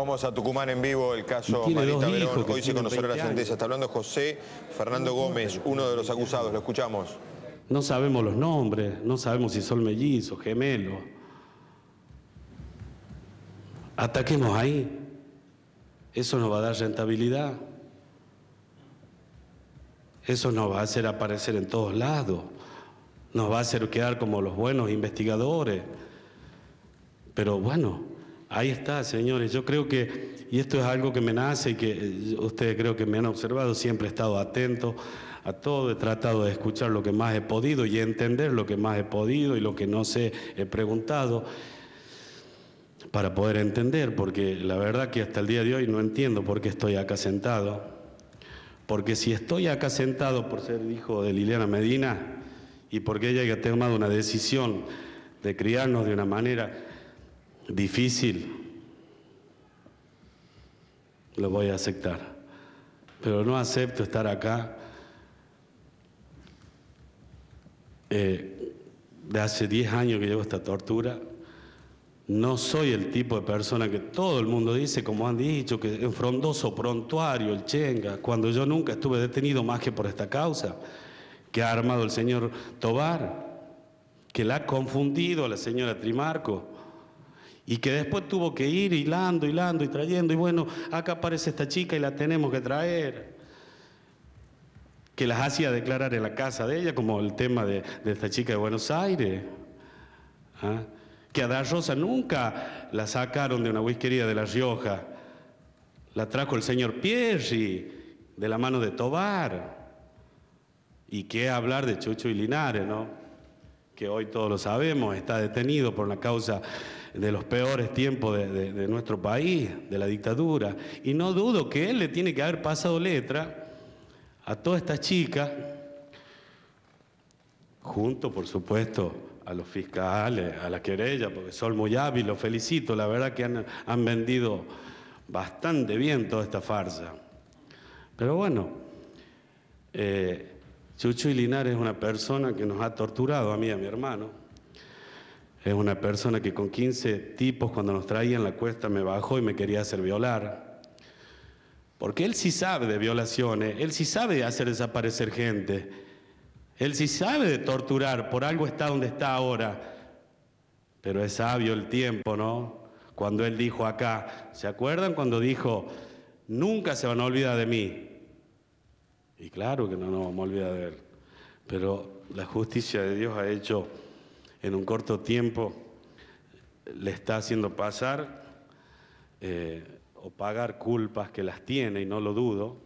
vamos a Tucumán en vivo, el caso Marita Verón. Hoy se la sentencia. Está hablando José Fernando Gómez, uno de los acusados. Lo escuchamos. No sabemos los nombres, no sabemos si son mellizos, gemelos. Ataquemos ahí. Eso nos va a dar rentabilidad. Eso nos va a hacer aparecer en todos lados. Nos va a hacer quedar como los buenos investigadores. Pero bueno, Ahí está, señores. Yo creo que, y esto es algo que me nace y que eh, ustedes creo que me han observado, siempre he estado atento a todo, he tratado de escuchar lo que más he podido y entender lo que más he podido y lo que no sé he preguntado para poder entender, porque la verdad que hasta el día de hoy no entiendo por qué estoy acá sentado, porque si estoy acá sentado por ser hijo de Liliana Medina y porque ella haya tomado una decisión de criarnos de una manera difícil, lo voy a aceptar. Pero no acepto estar acá eh, de hace 10 años que llevo esta tortura. No soy el tipo de persona que todo el mundo dice, como han dicho, que es frondoso, prontuario, el chenga, cuando yo nunca estuve detenido más que por esta causa que ha armado el señor Tobar, que la ha confundido a la señora Trimarco y que después tuvo que ir hilando, hilando y trayendo. Y bueno, acá aparece esta chica y la tenemos que traer. Que las hacía declarar en la casa de ella, como el tema de, esta chica de Buenos Aires. ¿ah? Que a Dar Rosa nunca la sacaron de una whiskería de La Rioja. La trajo el señor Pierri de la mano de Tobar. Y qué hablar de Chucho y Linares, ¿no? que hoy todos lo sabemos, está detenido por la causa de los peores tiempos de, nuestro país, de la dictadura. Y no dudo que él le tiene que haber pasado letra a toda esta chica, junto, por supuesto, a los fiscales, a la querella, porque son muy hábiles, los felicito, la verdad que han, vendido bastante bien toda esta farsa. Pero bueno, eh, y Linares es una persona que nos ha torturado a mí y a mi hermano. Es una persona que con 15 tipos cuando nos traían la cuesta me bajó y me quería hacer violar. Porque él sí sabe de violaciones, él sí sabe de hacer desaparecer gente, él sí sabe de torturar, por algo está donde está ahora. Pero es sabio el tiempo, ¿no? Cuando él dijo acá, ¿se acuerdan cuando dijo, nunca se van a olvidar de mí? Y claro que no nos vamos a olvidar de él. Pero la justicia de Dios ha hecho en un corto tiempo, le está haciendo pasar eh, o pagar culpas que las tiene, y no lo dudo.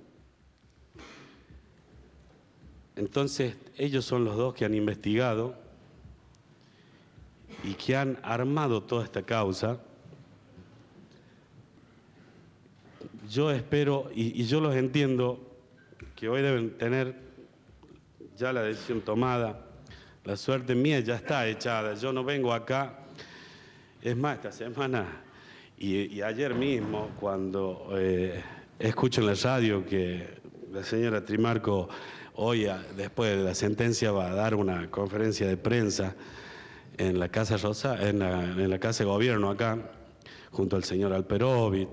Entonces, ellos son los dos que han investigado y que han armado toda esta causa. Yo espero, y yo los entiendo, que hoy deben tener ya la decisión tomada. La suerte mía ya está echada. Yo no vengo acá. Es más, esta semana y, ayer mismo, cuando eh, escucho en la radio que la señora Trimarco hoy, ah, después de la sentencia, va a dar una conferencia de prensa en la Casa Rosa, en en la Casa de Gobierno acá, junto al señor Alperovit,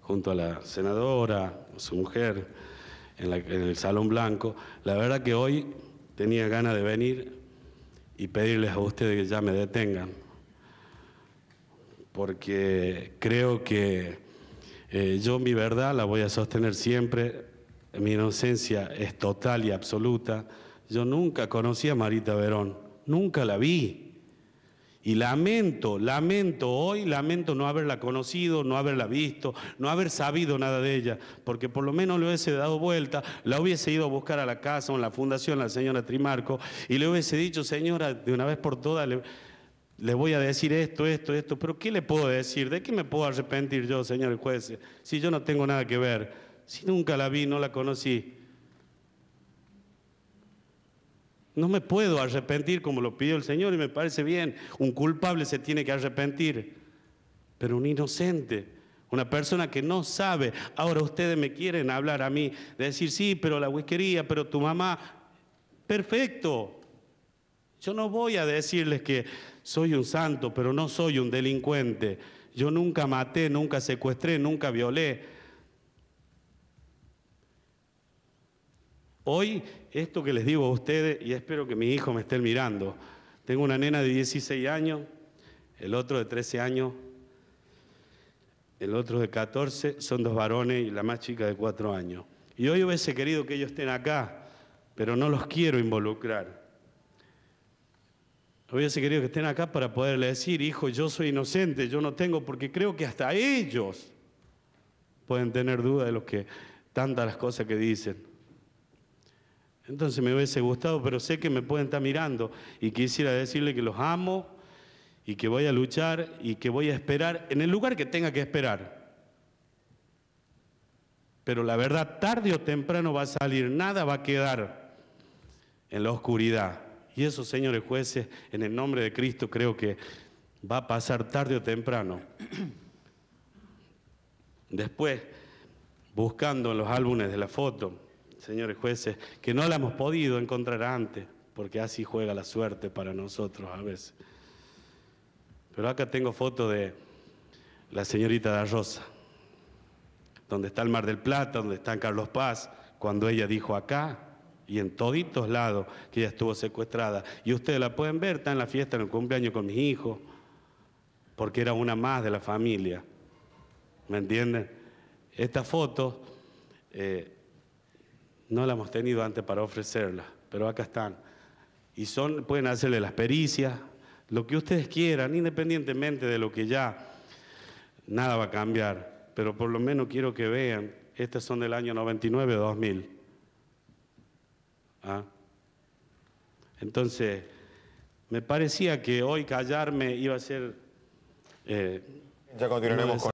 junto a la senadora, su mujer en, el Salón Blanco. La verdad que hoy tenía ganas de venir y pedirles a ustedes que ya me detengan, porque creo que eh, yo mi verdad la voy a sostener siempre, mi inocencia es total y absoluta. Yo nunca conocí a Marita Verón, nunca la vi. Y lamento, lamento hoy, lamento no haberla conocido, no haberla visto, no haber sabido nada de ella, porque por lo menos le hubiese dado vuelta, la hubiese ido a buscar a la casa o en la fundación, la señora Trimarco, y le hubiese dicho, señora, de una vez por todas, le, le voy a decir esto, esto, esto, pero ¿qué le puedo decir? ¿De qué me puedo arrepentir yo, señor juez? Si yo no tengo nada que ver, si nunca la vi, no la conocí, No me puedo arrepentir como lo pidió el Señor y me parece bien. Un culpable se tiene que arrepentir, pero un inocente, una persona que no sabe. Ahora ustedes me quieren hablar a mí, decir, sí, pero la whiskería, pero tu mamá. Perfecto. Yo no voy a decirles que soy un santo, pero no soy un delincuente. Yo nunca maté, nunca secuestré, nunca violé. Hoy, esto que les digo a ustedes, y espero que mi hijo me esté mirando, tengo una nena de 16 años, el otro de 13 años, el otro de 14, son dos varones y la más chica de 4 años. Y hoy hubiese querido que ellos estén acá, pero no los quiero involucrar. Hubiese querido que estén acá para poderle decir, hijo, yo soy inocente, yo no tengo, porque creo que hasta ellos pueden tener duda de lo que tantas las cosas que dicen. Entonces me hubiese gustado, pero sé que me pueden estar mirando y quisiera decirle que los amo y que voy a luchar y que voy a esperar en el lugar que tenga que esperar. Pero la verdad, tarde o temprano va a salir, nada va a quedar en la oscuridad. Y eso, señores jueces, en el nombre de Cristo creo que va a pasar tarde o temprano. Después, buscando en los álbumes de la foto, señores jueces, que no la hemos podido encontrar antes, porque así juega la suerte para nosotros a veces. Pero acá tengo foto de la señorita de Rosa, donde está el Mar del Plata, donde está Carlos Paz, cuando ella dijo acá y en toditos lados que ella estuvo secuestrada. Y ustedes la pueden ver, está en la fiesta, en el cumpleaños con mis hijos, porque era una más de la familia. ¿Me entienden? Esta foto... Eh, no la hemos tenido antes para ofrecerla, pero acá están. Y son, pueden hacerle las pericias, lo que ustedes quieran, independientemente de lo que ya nada va a cambiar. Pero por lo menos quiero que vean, estas son del año 99-2000. ¿Ah? Entonces, me parecía que hoy callarme iba a ser... Eh, ya continuaremos con...